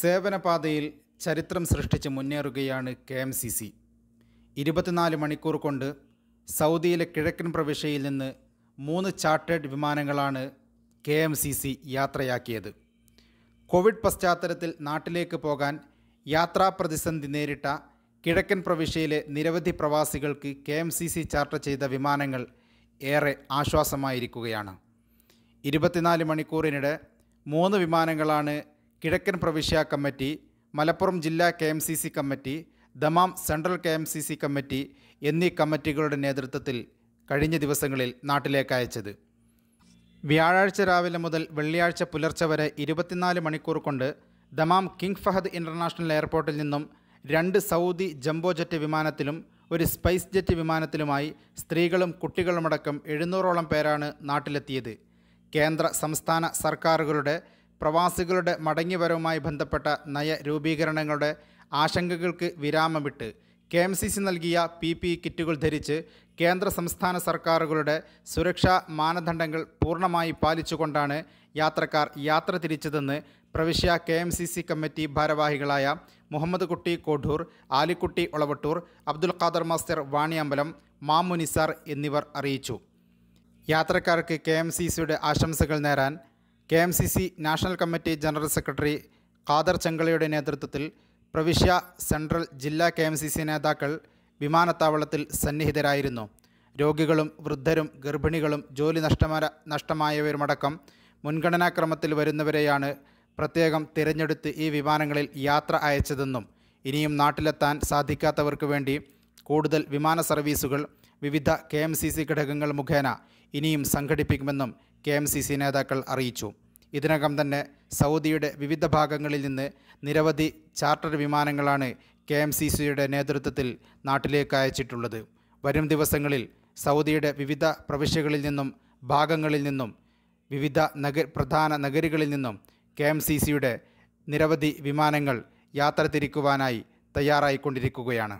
സേവനപാതയിൽ ചരിത്രം സൃഷ്ടിച്ച് മുന്നേറുകയാണ് കെ എം സി സി ഇരുപത്തിനാല് മണിക്കൂർ കൊണ്ട് സൗദിയിലെ കിഴക്കൻ പ്രവിശ്യയിൽ നിന്ന് മൂന്ന് ചാർട്ടേഡ് വിമാനങ്ങളാണ് കെ എം സി സി യാത്രയാക്കിയത് കോവിഡ് പശ്ചാത്തലത്തിൽ നാട്ടിലേക്ക് പോകാൻ യാത്രാ പ്രതിസന്ധി നേരിട്ട കിഴക്കൻ പ്രവിശ്യയിലെ നിരവധി പ്രവാസികൾക്ക് K M C C charter ചെയ്ത വിമാനങ്ങൾ ഏറെ ആശ്വാസമായിരിക്കുകയാണ് ഇരുപത്തിനാല് മണിക്കൂറിനിടെ മൂന്ന് വിമാനങ്ങളാണ് കിഴക്കൻ പ്രവിശ്യ കമ്മിറ്റി മലപ്പുറം ജില്ലാ K M C C committee Dammam central K M C C committee എന്നീ കമ്മിറ്റികളുടെ നേതൃത്വത്തിൽ കഴിഞ്ഞ ദിവസങ്ങളിൽ നാട്ടിലേക്ക് അയച്ചത് വ്യാഴാഴ്ച രാവിലെ മുതൽ വെള്ളിയാഴ്ച പുലർച്ചെ വരെ ഇരുപത്തിനാല് മണിക്കൂർ കൊണ്ട് ദമാം കിങ് ഫഹദ് ഇൻ്റർനാഷണൽ എയർപോർട്ടിൽ നിന്നും രണ്ട് സൗദി ജംബോ ജെറ്റ് വിമാനത്തിലും ഒരു സ്പൈസ് ജെറ്റ് വിമാനത്തിലുമായി സ്ത്രീകളും കുട്ടികളുമടക്കം എഴുന്നൂറോളം പേരാണ് നാട്ടിലെത്തിയത് കേന്ദ്ര സംസ്ഥാന സർക്കാരുകളുടെ പ്രവാസികളുടെ മടങ്ങിവരവുമായി ബന്ധപ്പെട്ട നയ ആശങ്കകൾക്ക് വിരാമമിട്ട് കെ എം സി സി നൽകിയ പി പി കിറ്റുകൾ ധരിച്ച് കേന്ദ്ര സംസ്ഥാന സർക്കാരുകളുടെ സുരക്ഷാ മാനദണ്ഡങ്ങൾ പൂർണ്ണമായി പാലിച്ചുകൊണ്ടാണ് യാത്രക്കാർ യാത്ര തിരിച്ചതെന്ന് പ്രവിശ്യ K M C C committee ഭാരവാഹികളായ മുഹമ്മദ് കുട്ടി കോഡൂർ ആലിക്കുട്ടി ഒളവട്ടൂർ അബ്ദുൽ ഖാദർ മാസ്റ്റർ വാണിയമ്പലം മാമുനിസാർ എന്നിവർ അറിയിച്ചു യാത്രക്കാർക്ക് കെ എം സി സിയുടെ ആശംസകൾ നേരാൻ K M C C national committee general secretary Khader ചെങ്കളിയുടെ നേതൃത്വത്തിൽ പ്രവിശ്യ സെൻട്രൽ ജില്ലാ കെ എം സി സി നേതാക്കൾ വിമാനത്താവളത്തിൽ സന്നിഹിതരായിരുന്നു രോഗികളും വൃദ്ധരും ഗർഭിണികളും ജോലി നഷ്ടമര നഷ്ടമായവരുമടക്കം മുൻഗണനാക്രമത്തിൽ വരുന്നവരെയാണ് പ്രത്യേകം തിരഞ്ഞെടുത്ത് ഈ വിമാനങ്ങളിൽ യാത്ര അയച്ചതെന്നും ഇനിയും നാട്ടിലെത്താൻ സാധിക്കാത്തവർക്ക് വേണ്ടി കൂടുതൽ വിമാന സർവീസുകൾ വിവിധ കെ എം സി സി ഘടകങ്ങൾ മുഖേന ഇനിയും സംഘടിപ്പിക്കുമെന്നും കെ എം സി സി നേതാക്കൾ അറിയിച്ചു ഇതിനകം തന്നെ സൗദിയുടെ വിവിധ ഭാഗങ്ങളിൽ നിന്ന് നിരവധി ചാർട്ടർ വിമാനങ്ങളാണ് കെ എം സി സിയുടെ നേതൃത്വത്തിൽ നാട്ടിലേക്ക് അയച്ചിട്ടുള്ളത് വരും ദിവസങ്ങളിൽ സൗദിയുടെ വിവിധ പ്രവിശ്യകളിൽ നിന്നും ഭാഗങ്ങളിൽ നിന്നും വിവിധ നഗ പ്രധാന നഗരികളിൽ നിന്നും കെ എം സി സിയുടെ നിരവധി വിമാനങ്ങൾ യാത്ര തിരിക്കുവാനായി തയ്യാറായിക്കൊണ്ടിരിക്കുകയാണ്